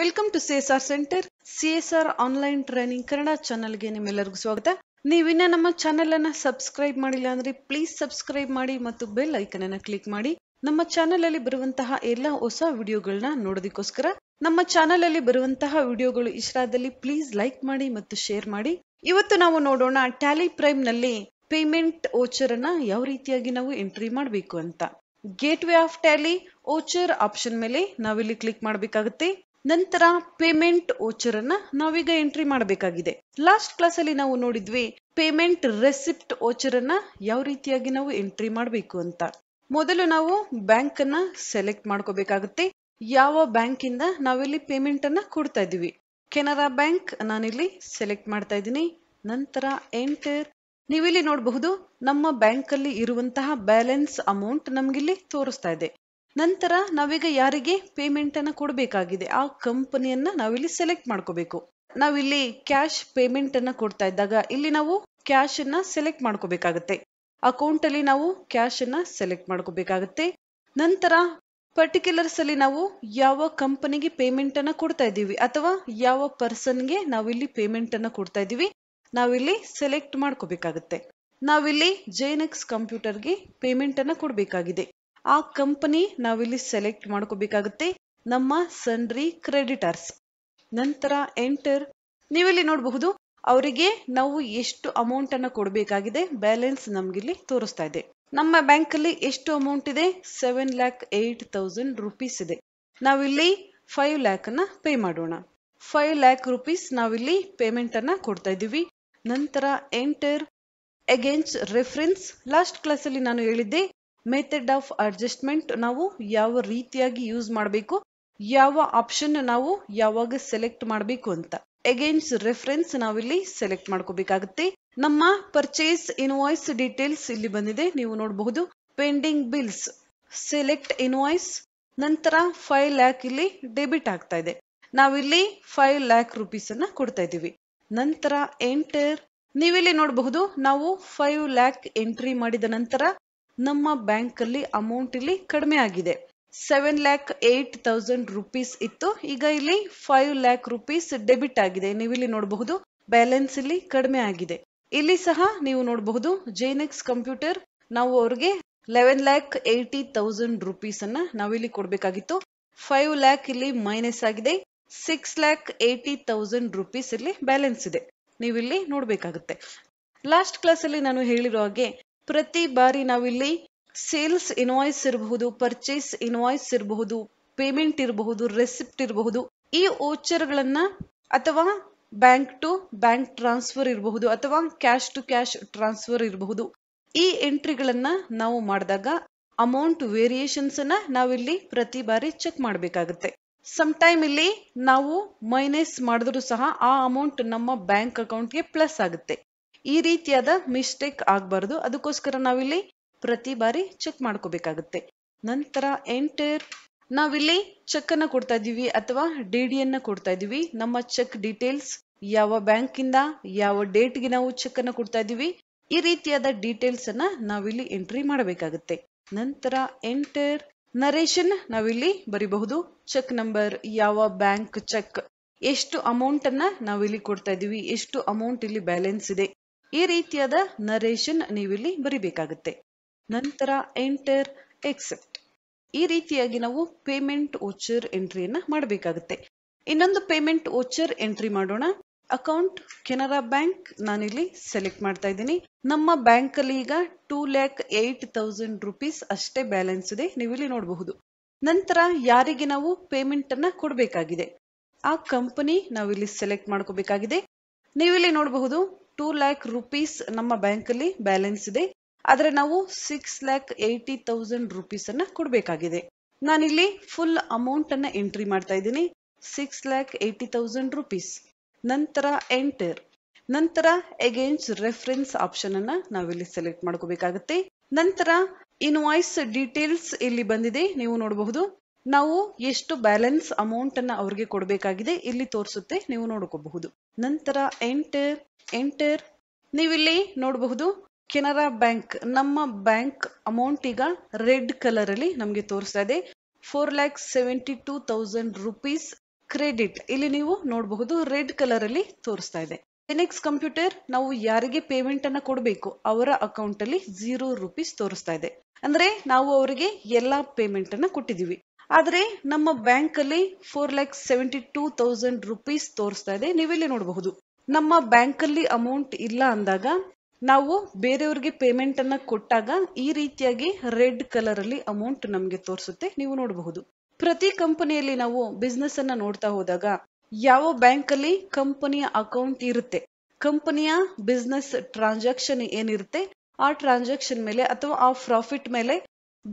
welcome to CSR centre C S R online training Kannada ಗೆ ನಿಮ್ಮೆಲ್ಲರಿಗೂ ಸ್ವಾಗತ ನೀವಿನ್ನ ನಮ್ಮ ಚಾನೆಲ್ ಅನ್ನ ಸಬ್ಸ್ಕ್ರೈಬ್ ಮಾಡಿಲ್ಲ ಅಂದ್ರೆ ಪ್ಲೀಸ್ ಸಬ್ಸ್ಕ್ರೈಬ್ ಮಾಡಿ ಮತ್ತು ಬೆಲ್ ಐಕನ್ ಅನ್ನ ಕ್ಲಿಕ್ ಮಾಡಿ ನಮ್ಮ ಚಾನೆಲ್ ಅಲ್ಲಿ ಬರುವಂತಹ ಎಲ್ಲಾ ಹೊಸ ವಿಡಿಯೋಗಳನ್ನ ನೋಡೋದಕ್ಕೋಸ್ಕರ ನಮ್ಮ ಚಾನೆಲ್ ಅಲ್ಲಿ ಬರುವಂತಹ ವಿಡಿಯೋಗಳು ಇಷ್ಟ ಆದಲ್ಲಿ ಪ್ಲೀಸ್ ಲೈಕ್ ಮಾಡಿ ಮತ್ತು ಶೇರ್ ಮಾಡಿ ಇವತ್ತು ನಾವು ನೋಡೋಣ ಟ್ಯಾಲಿ ಪ್ರೈಮ್ ನಲ್ಲಿ ಪೇಮೆಂಟ್ ಓಚರ್ ಅನ್ನ ಯಾವ ರೀತಿಯಾಗಿ ನಾವು ಎಂಟ್ರಿ ಮಾಡಬೇಕು ಅಂತ gateway of Tally voucher option ಮೇಲೆ ನಾವಿಲ್ಲಿ ಕ್ಲಿಕ್ ಮಾಡಬೇಕಾಗುತ್ತೆ ನಂತರ ಪೇಮೆಂಟ್ ಓಚರ್ ಅನ್ನ ನಾವೀಗ ಎಂಟ್ರಿ ಮಾಡಬೇಕಾಗಿದೆ ಲಾಸ್ಟ್ ಕ್ಲಾಸ್ ಅಲ್ಲಿ ನಾವು ನೋಡಿದ್ವಿ ಪೇಮೆಂಟ್ ರೆಸಿಪ್ಟ್ ಓಚರ್ ಅನ್ನ ಯಾವ ರೀತಿಯಾಗಿ ನಾವು ಎಂಟ್ರಿ ಮಾಡಬೇಕು ಅಂತ ಮೊದಲು ನಾವು ಬ್ಯಾಂಕ್ ಅನ್ನ ಸೆಲೆಕ್ಟ್ ಮಾಡ್ಕೋಬೇಕಾಗುತ್ತೆ ಯಾವ ಬ್ಯಾಂಕ್ ಇಂದ ನಾವಿಲ್ಲಿ ಪೇಮೆಂಟ್ ಅನ್ನ ಕೊಡ್ತಾ ಇದೀವಿ ಕೆನರಾ ಬ್ಯಾಂಕ್ ನಾನಿಲ್ಲಿ ಸೆಲೆಕ್ಟ್ ಮಾಡ್ತಾ ಇದ್ದೀನಿ ನಂತರ ಎಂಟರ್ ನೀವಿಲ್ಲಿ ನೋಡಬಹುದು ನಮ್ಮ ಬ್ಯಾಂಕ್ ಅಲ್ಲಿ ಇರುವಂತಹ ಬ್ಯಾಲೆನ್ಸ್ ಅಮೌಂಟ್ ನಮ್ಗಿಲ್ಲಿ ತೋರಿಸ್ತಾ ಇದೆ ನಂತರ ನಾವೀಗ ಯಾರಿಗೆ ಪೇಮೆಂಟ್ ಅನ್ನು ಕೊಡಬೇಕಾಗಿದೆ ಆ ಕಂಪನಿಯನ್ನ ನಾವಿಲ್ಲಿ ಸೆಲೆಕ್ಟ್ ಮಾಡ್ಕೋಬೇಕು ನಾವಿಲ್ಲಿ ಕ್ಯಾಶ್ ಪೇಮೆಂಟ್ ಅನ್ನ ಕೊಡ್ತಾ ಇದ್ದಾಗ ಇಲ್ಲಿ ನಾವು ಕ್ಯಾಶ್ ಅನ್ನ ಸೆಲೆಕ್ಟ್ ಮಾಡ್ಕೋಬೇಕಾಗತ್ತೆ ಅಲ್ಲಿ ನಾವು ಕ್ಯಾಶ್ ಅನ್ನ ಸೆಲೆಕ್ಟ್ ಮಾಡ್ಕೋಬೇಕಾಗತ್ತೆ ನಂತರ ಪರ್ಟಿಕ್ಯುಲರ್ಸ್ ಅಲ್ಲಿ ನಾವು ಯಾವ ಕಂಪನಿಗೆ ಪೇಮೆಂಟ್ ಅನ್ನ ಕೊಡ್ತಾ ಇದ್ದೀವಿ ಅಥವಾ ಯಾವ ಪರ್ಸನ್ಗೆ ನಾವಿಲ್ಲಿ ಪೇಮೆಂಟ್ ಅನ್ನ ಕೊಡ್ತಾ ಇದ್ದೀವಿ ನಾವಿಲ್ಲಿ ಸೆಲೆಕ್ಟ್ ಮಾಡ್ಕೋಬೇಕಾಗತ್ತೆ ನಾವಿಲ್ಲಿ ಜೇನಕ್ಸ್ ಕಂಪ್ಯೂಟರ್ಗೆ ಪೇಮೆಂಟ್ ಅನ್ನ ಕೊಡಬೇಕಾಗಿದೆ ಆ ಕಂಪನಿ ನಾವಿಲ್ಲಿ ಸೆಲೆಕ್ಟ್ ಮಾಡ್ಕೋಬೇಕಾಗುತ್ತೆ ನಮ್ಮ ಸನ್ರಿ ಕ್ರೆಡಿಟರ್ಸ್ ನಂತರ ಎಂಟರ್ ನೀವಿಲ್ಲಿ ನೋಡಬಹುದು ಅವರಿಗೆ ನಾವು ಎಷ್ಟು ಅಮೌಂಟ್ ಅನ್ನು ಕೊಡಬೇಕಾಗಿದೆ ಬ್ಯಾಲೆನ್ಸ್ ನಮ್ಗಿಲ್ಲಿ ತೋರಿಸ್ತಾ ಇದೆ ನಮ್ಮ ಬ್ಯಾಂಕ್ ಅಲ್ಲಿ ಎಷ್ಟು ಅಮೌಂಟ್ ಇದೆ seven lakh eight thousand rupees ಇದೆ ನಾವಿಲ್ಲಿ ಫೈವ್ ಲ್ಯಾಕ್ ಅನ್ನ ಪೇ ಮಾಡೋಣ ಫೈವ್ ಲ್ಯಾಕ್ ರುಪೀಸ್ ನಾವಿಲ್ಲಿ ಪೇಮೆಂಟ್ ಅನ್ನ ಕೊಡ್ತಾ ಇದ್ದೀವಿ ನಂತರ enter against reference last class ಅಲ್ಲಿ ನಾನು ಹೇಳಿದ್ದೆ ಮೆಥಡ್ ಆಫ್ ಅಡ್ಜಸ್ಟ್ಮೆಂಟ್ ನಾವು ಯಾವ ರೀತಿಯಾಗಿ ಯೂಸ್ ಮಾಡಬೇಕು ಯಾವ ಆಪ್ಷನ್ ನಾವು ಯಾವಾಗ ಸೆಲೆಕ್ಟ್ ಮಾಡಬೇಕು ಅಂತ ಅಗೇನ್ಸ್ ರೆಫರೆನ್ಸ್ ನಾವಿಲ್ಲಿ ಸೆಲೆಕ್ಟ್ ಮಾಡ್ಕೋಬೇಕಾಗುತ್ತೆ ನಮ್ಮ ಪರ್ಚೇಸ್ ಇನ್ವಾಯ್ಸ್ ಡೀಟೇಲ್ಸ್ ಇಲ್ಲಿ ಬಂದಿದೆ ನೀವು ನೋಡಬಹುದು ಪೆಂಡಿಂಗ್ ಬಿಲ್ಸ್ ಸೆಲೆಕ್ಟ್ ಇನ್ವಾಯ್ಸ್ ನಂತರ ಫೈವ್ ಲ್ಯಾಕ್ ಇಲ್ಲಿ ಡೆಬಿಟ್ ಆಗ್ತಾ ಇದೆ ನಾವಿಲ್ಲಿ ಫೈವ್ ಲ್ಯಾಕ್ ರುಪೀಸ್ ಅನ್ನ ಕೊಡ್ತಾ ಇದ್ದೀವಿ ನಂತರ ಎಂಟರ್ ನೀವಿಲ್ಲಿ ನೋಡಬಹುದು ನಾವು ಫೈವ್ ಲ್ಯಾಕ್ ಎಂಟ್ರಿ ಮಾಡಿದ ನಂತರ ನಮ್ಮ ಬ್ಯಾಂಕ್ ಅಲ್ಲಿ ಅಮೌಂಟ್ ಇಲ್ಲಿ ಕಡಿಮೆ ಆಗಿದೆ seven lakh eight thousand rupees ಇತ್ತು ಈಗ ಇಲ್ಲಿ ಫೈವ್ ಲ್ಯಾಕ್ ರುಪೀಸ್ ಡೆಬಿಟ್ ಆಗಿದೆ ನೀವು ಇಲ್ಲಿ ನೋಡಬಹುದು ಬ್ಯಾಲೆನ್ಸ್ ಇಲ್ಲಿ ಕಡಿಮೆ ಆಗಿದೆ ಇಲ್ಲಿ ಸಹ ನೀವು ನೋಡಬಹುದು ಜೇನೆಕ್ಸ್ ಕಂಪ್ಯೂಟರ್ ನಾವು ಅವ್ರಿಗೆ eleven lakh eighty thousand rupees ಅನ್ನ ನಾವಿಲ್ಲಿ ಕೊಡ್ಬೇಕಾಗಿತ್ತು ಫೈವ್ ಲ್ಯಾಕ್ ಇಲ್ಲಿ ಮೈನಸ್ ಆಗಿದೆ six lakh eighty thousand rupees ಇಲ್ಲಿ ಬ್ಯಾಲೆನ್ಸ್ ಇದೆ ನೀವಿಲ್ಲಿ ನೋಡ್ಬೇಕಾಗುತ್ತೆ ಲಾಸ್ಟ್ ಕ್ಲಾಸ್ ಅಲ್ಲಿ ನಾನು ಹೇಳಿರೋ ಹಾಗೆ ಪ್ರತಿ ಬಾರಿ ನಾವಿಲ್ಲಿ ಸೇಲ್ಸ್ ಇನ್ವಾಯ್ಸ್ ಇರಬಹುದು ಪರ್ಚೇಸ್ ಇನ್ವಾಯ್ಸ್ ಇರಬಹುದು ಪೇಮೆಂಟ್ ಇರಬಹುದು ರೆಸಿಪ್ಟ್ ಇರಬಹುದು ಈ ಓಚರ್ಗಳನ್ನ ಅಥವಾ ಬ್ಯಾಂಕ್ ಟು ಬ್ಯಾಂಕ್ ಟ್ರಾನ್ಸ್ಫರ್ ಇರಬಹುದು ಅಥವಾ ಕ್ಯಾಶ್ ಟು ಕ್ಯಾಶ್ ಟ್ರಾನ್ಸ್ಫರ್ ಇರಬಹುದು ಈ ಎಂಟ್ರಿಗಳನ್ನ ನಾವು ಮಾಡಿದಾಗ ಅಮೌಂಟ್ ವೇರಿಯೇಷನ್ಸ್ ಅನ್ನ ನಾವಿಲ್ಲಿ ಪ್ರತಿ ಬಾರಿ ಚೆಕ್ ಮಾಡಬೇಕಾಗುತ್ತೆ ಸಮ್ ಟೈಮ್ ಇಲ್ಲಿ ನಾವು ಮೈನಸ್ ಮಾಡಿದ್ರು ಸಹ ಆ ಅಮೌಂಟ್ ನಮ್ಮ ಬ್ಯಾಂಕ್ ಅಕೌಂಟ್ಗೆ ಪ್ಲಸ್ ಆಗುತ್ತೆ ಈ ರೀತಿಯಾದ ಮಿಸ್ಟೇಕ್ ಆಗಬಾರ್ದು ಅದಕ್ಕೋಸ್ಕರ ನಾವಿಲ್ಲಿ ಪ್ರತಿ ಬಾರಿ ಚೆಕ್ ಮಾಡ್ಕೋಬೇಕಾಗುತ್ತೆ ನಂತರ ಎಂಟರ್ ನಾವಿಲ್ಲಿ ಚೆಕ್ ಅನ್ನ ಕೊಡ್ತಾ ಇದೀವಿ ಅಥವಾ ಡಿ ಡಿ ಅನ್ನ ಕೊಡ್ತಾ ಇದೀವಿ ನಮ್ಮ ಚೆಕ್ ಡೀಟೇಲ್ಸ್ ಯಾವ ಬ್ಯಾಂಕ್ ಇಂದ ಯಾವ ಗೆ ನಾವು ಚೆಕ್ ಅನ್ನ ಕೊಡ್ತಾ ಇದೀವಿ ಈ ರೀತಿಯಾದ ಡೀಟೇಲ್ಸ್ ಅನ್ನ ನಾವಿಲ್ಲಿ ಎಂಟ್ರಿ ಮಾಡಬೇಕಾಗುತ್ತೆ ನಂತರ ಎಂಟರ್ ನರೇಷನ್ ನಾವಿಲ್ಲಿ ಬರಿಬಹುದು ಚೆಕ್ ನಂಬರ್ ಯಾವ ಬ್ಯಾಂಕ್ ಚೆಕ್ ಎಷ್ಟು ಅಮೌಂಟ್ ಅನ್ನ ನಾವಿಲ್ಲಿ ಕೊಡ್ತಾ ಇದೀವಿ ಎಷ್ಟು ಅಮೌಂಟ್ ಇಲ್ಲಿ ಬ್ಯಾಲೆನ್ಸ್ ಇದೆ ಈ ರೀತಿಯಾದ ನರೇಷನ್ ನೀವಿಲ್ಲಿ ಬರಿಬೇಕಾಗುತ್ತೆ ನಂತರ ಎಂಟರ್ ಎಕ್ಸೆಪ್ಟ್ ಈ ರೀತಿಯಾಗಿ ನಾವು ಪೇಮೆಂಟ್ ಓಚರ್ ಎಂಟ್ರಿಯನ್ನ ಮಾಡಬೇಕಾಗುತ್ತೆ ಇನ್ನೊಂದು ಪೇಮೆಂಟ್ ವೋಚರ್ ಎಂಟ್ರಿ ಮಾಡೋಣ ಅಕೌಂಟ್ ಕೆನರಾ ಬ್ಯಾಂಕ್ ನಾನಿಲ್ಲಿ ಸೆಲೆಕ್ಟ್ ಮಾಡ್ತಾ ಇದ್ದೀನಿ ನಮ್ಮ ಬ್ಯಾಂಕ್ ಅಲ್ಲಿ ಈಗ two lakh eight thousand rupees ಅಷ್ಟೇ ಬ್ಯಾಲೆನ್ಸ್ ಇದೆ ನೀವು ಇಲ್ಲಿ ನೋಡಬಹುದು ನಂತರ ಯಾರಿಗೆ ನಾವು ಪೇಮೆಂಟ್ ಅನ್ನ ಕೊಡಬೇಕಾಗಿದೆ ಆ ಕಂಪನಿ ನಾವಿಲ್ಲಿ ಸೆಲೆಕ್ಟ್ ಮಾಡ್ಕೋಬೇಕಾಗಿದೆ ನೀವಿಲ್ಲಿ ನೋಡಬಹುದು ಟೂ ಲ್ಯಾಕ್ ರುಪೀಸ್ ನಮ್ಮ ಬ್ಯಾಂಕ್ ಅಲ್ಲಿ ಬ್ಯಾಲೆನ್ಸ್ ಇದೆ ಆದ್ರೆ ನಾವು six lakh eighty thousand rupees ಅನ್ನ ಕೊಡ್ಬೇಕಾಗಿದೆ ನಾನಿಲ್ಲಿ ಫುಲ್ ಅಮೌಂಟ್ ಅನ್ನ ಎಂಟ್ರಿ ಮಾಡ್ತಾ ಇದ್ದೀನಿ six lakh eighty thousand rupees ನಂತರ ಎಂಟರ್ ನಂತರ ಅಗೇನ್ಸ್ಟ್ ರೆಫರೆನ್ಸ್ ಆಪ್ಷನ್ ಅನ್ನ ನಾವಿಲ್ಲಿ ಸೆಲೆಕ್ಟ್ ಮಾಡ್ಕೋಬೇಕಾಗುತ್ತೆ ನಂತರ ಇನ್ವಾಯ್ಸ್ ಡೀಟೇಲ್ಸ್ ಇಲ್ಲಿ ಬಂದಿದೆ ನೀವು ನೋಡಬಹುದು ನಾವು ಎಷ್ಟು ಬ್ಯಾಲೆನ್ಸ್ ಅಮೌಂಟ್ ಅನ್ನ ಅವ್ರಿಗೆ ಕೊಡಬೇಕಾಗಿದೆ ಇಲ್ಲಿ ತೋರಿಸುತ್ತೆ ನೀವು ನೋಡ್ಕೋಬಹುದು ನಂತರ ಎಂಟರ್ ಎಂಟರ್ ನೀವಿಲ್ಲಿ ನೋಡಬಹುದು ಕೆನರಾ ಬ್ಯಾಂಕ್ ನಮ್ಮ ಬ್ಯಾಂಕ್ ಅಮೌಂಟ್ ಈಗ ರೆಡ್ ಕಲರ್ ಅಲ್ಲಿ ನಮಗೆ ತೋರಿಸ್ತಾ ಇದೆ four lakhs seventy two thousand rupees credit ಇಲ್ಲಿ ನೀವು ನೋಡಬಹುದು ರೆಡ್ ಕಲರ್ ಅಲ್ಲಿ ತೋರಿಸ್ತಾ ಇದೆ ಎನೆಕ್ಸ್ ಕಂಪ್ಯೂಟರ್ ನಾವು ಯಾರಿಗೆ ಪೇಮೆಂಟ್ ಅನ್ನ ಕೊಡಬೇಕು ಅವರ ಅಕೌಂಟ್ ಅಲ್ಲಿ ಜೀರೋ ರುಪೀಸ್ ತೋರಿಸ್ತಾ ಇದೆ ಅಂದ್ರೆ ನಾವು ಅವರಿಗೆ ಎಲ್ಲಾ ಪೇಮೆಂಟ್ ಅನ್ನ ಕೊಟ್ಟಿದೀವಿ ಆದರೆ ನಮ್ಮ ಬ್ಯಾಂಕ್ ಅಲ್ಲಿ four lakh seventy two thousand rupees ತೋರಿಸ್ತಾ ಇದೆ ನೀವಿಲ್ಲಿ ನೋಡಬಹುದು ನಮ್ಮ ಬ್ಯಾಂಕ್ ಅಲ್ಲಿ ಅಮೌಂಟ್ ಇಲ್ಲ ಅಂದಾಗ ನಾವು ಬೇರೆಯವ್ರಿಗೆ ಪೇಮೆಂಟ್ ಅನ್ನ ಕೊಟ್ಟಾಗ ಈ ರೀತಿಯಾಗಿ ರೆಡ್ ಕಲರ್ ಅಲ್ಲಿ ಅಮೌಂಟ್ ನಮಗೆ ತೋರಿಸುತ್ತೆ ನೀವು ನೋಡಬಹುದು ಪ್ರತಿ ಕಂಪನಿಯಲ್ಲಿ ನಾವು ಬಿಸ್ನೆಸ್ ಅನ್ನ ನೋಡ್ತಾ ಹೋದಾಗ ಯಾವ ಬ್ಯಾಂಕ್ ಅಲ್ಲಿ ಕಂಪನಿಯ ಅಕೌಂಟ್ ಇರುತ್ತೆ ಕಂಪನಿಯ ಬಿಸ್ನೆಸ್ ಟ್ರಾನ್ಸಾಕ್ಷನ್ ಏನಿರುತ್ತೆ ಆ ಟ್ರಾನ್ಸಾಕ್ಷನ್ ಮೇಲೆ ಅಥವಾ ಆ ಪ್ರಾಫಿಟ್ ಮೇಲೆ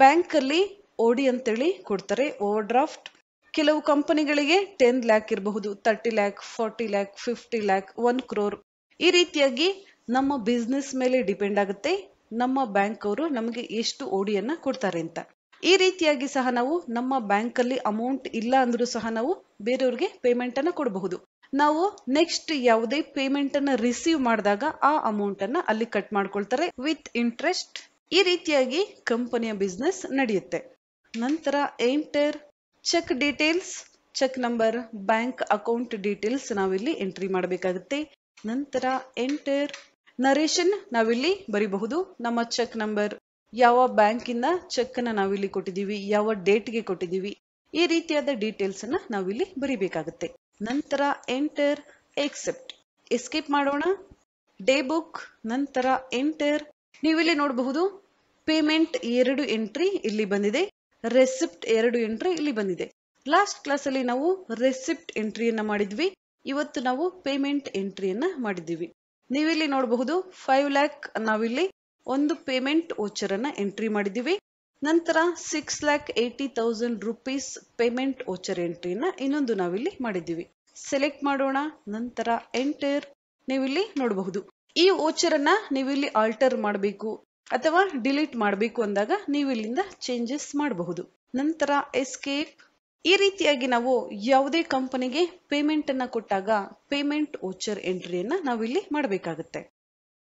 ಬ್ಯಾಂಕ್ ಅಲ್ಲಿ ಓಡಿ ಅಂತೇಳಿ ಕೊಡ್ತಾರೆ ಓವರ್ ಡ್ರಾಫ್ಟ್ ಕೆಲವು ಕಂಪನಿಗಳಿಗೆ ಟೆನ್ ಲ್ಯಾಕ್ ಇರಬಹುದು thirty lakh forty lakh fifty lakh one crore ಈ ರೀತಿಯಾಗಿ ನಮ್ಮ ಬಿಸ್ನೆಸ್ ಮೇಲೆ ಡಿಪೆಂಡ್ ಆಗುತ್ತೆ ನಮ್ಮ ಬ್ಯಾಂಕ್ ಅವರು ನಮಗೆ ಎಷ್ಟು ಓಡಿಯನ್ನ ಕೊಡ್ತಾರೆ ಅಂತ ಈ ರೀತಿಯಾಗಿ ಸಹ ನಾವು ನಮ್ಮ ಬ್ಯಾಂಕ್ ಅಲ್ಲಿ ಅಮೌಂಟ್ ಇಲ್ಲ ಅಂದ್ರೂ ಸಹ ನಾವು ಬೇರೆಯವ್ರಿಗೆ ಪೇಮೆಂಟ್ ಅನ್ನ ಕೊಡಬಹುದು ನಾವು ನೆಕ್ಸ್ಟ್ ಯಾವುದೇ ಪೇಮೆಂಟ್ ಅನ್ನ ರಿಸೀವ್ ಮಾಡಿದಾಗ ಆ ಅಮೌಂಟ್ ಅನ್ನ ಅಲ್ಲಿ ಕಟ್ ಮಾಡ್ಕೊಳ್ತಾರೆ ವಿತ್ ಇಂಟ್ರೆಸ್ಟ್ ಈ ರೀತಿಯಾಗಿ ಕಂಪನಿಯ ಬಿಸ್ನೆಸ್ ನಡೆಯುತ್ತೆ ನಂತರ enter cheque details cheque number bank account details ನಾವಿಲ್ಲಿ ಎಂಟ್ರಿ ಮಾಡಬೇಕಾಗುತ್ತೆ ನಂತರ ಎಂಟರ್ ನರೇಷನ್ ನಾವಿಲ್ಲಿ ಬರಿಬಹುದು ನಮ್ಮ ಚೆಕ್ ನಂಬರ್ ಯಾವ ಬ್ಯಾಂಕಿಂದ ಚೆಕ್ ನಾವಿಲ್ಲಿ ಕೊಟ್ಟಿದ್ದೀವಿ ಯಾವ ಡೇಟ್ಗೆ ಕೊಟ್ಟಿದ್ದೀವಿ ಈ ರೀತಿಯಾದ ಡೀಟೇಲ್ಸ್ ಅನ್ನ ನಾವಿಲ್ಲಿ ಬರಿಬೇಕಾಗುತ್ತೆ ನಂತರ ಎಂಟರ್ ಎಕ್ಸೆಪ್ಟ್ ಎಸ್ಕೇಪ್ ಮಾಡೋಣ ಡೇ ಬುಕ್ ನಂತರ ಎಂಟರ್ ನೀವಿಲ್ಲಿ ನೋಡಬಹುದು ಪೇಮೆಂಟ್ ಎರಡು ಎಂಟ್ರಿ ಇಲ್ಲಿ ಬಂದಿದೆ ರೆಸಿಪ್ಟ್ ಎರಡು ಎಂಟ್ರಿ ಇಲ್ಲಿ ಬಂದಿದೆ ಲಾಸ್ಟ್ ಅಲ್ಲಿ ನಾವು ರೆಸಿಪ್ಟ್ ಎಂಟ್ರಿಯನ್ನ ಮಾಡಿದ್ವಿ ಇವತ್ತು ನಾವು ಪೇಮೆಂಟ್ ಎಂಟ್ರಿಯನ್ನ ಮಾಡಿದ್ದೀವಿ ನೀವಿಲ್ಲಿ ನೋಡಬಹುದು ಫೈವ್ ಲ್ಯಾಕ್ ನಾವಿಲ್ಲಿ ಒಂದು ಪೇಮೆಂಟ್ ಓಚರ್ ಅನ್ನ ಎಂಟ್ರಿ ಮಾಡಿದ್ದೀವಿ ನಂತರ six lakh eighty thousand rupees payment voucher ಎಂಟ್ರಿಯನ್ನ ಇನ್ನೊಂದು ನಾವಿಲ್ಲಿ ಮಾಡಿದ್ದೀವಿ ಸೆಲೆಕ್ಟ್ ಮಾಡೋಣ ನಂತರ ಎಂಟರ್ ನೀವಿಲ್ಲಿ ನೋಡಬಹುದು ಈ ಓಚರ್ ಅನ್ನ ನೀವಿಲ್ಲಿ ಆಲ್ಟರ್ ಮಾಡಬೇಕು ಅಥವಾ ಡಿಲೀಟ್ ಮಾಡಬೇಕು ಅಂದಾಗ ನೀವು ಇಲ್ಲಿಂದ ಚೇಂಜಸ್ ಮಾಡಬಹುದು ನಂತರ ಎಸ್ಕೇಪ್ ಈ ರೀತಿಯಾಗಿ ನಾವು ಯಾವುದೇ ಕಂಪನಿಗೆ ಪೇಮೆಂಟ್ ಅನ್ನ ಕೊಟ್ಟಾಗ ಪೇಮೆಂಟ್ ಓಚರ್ ಎಂಟ್ರಿಯನ್ನ ನಾವಿಲ್ಲಿ ಮಾಡಬೇಕಾಗುತ್ತೆ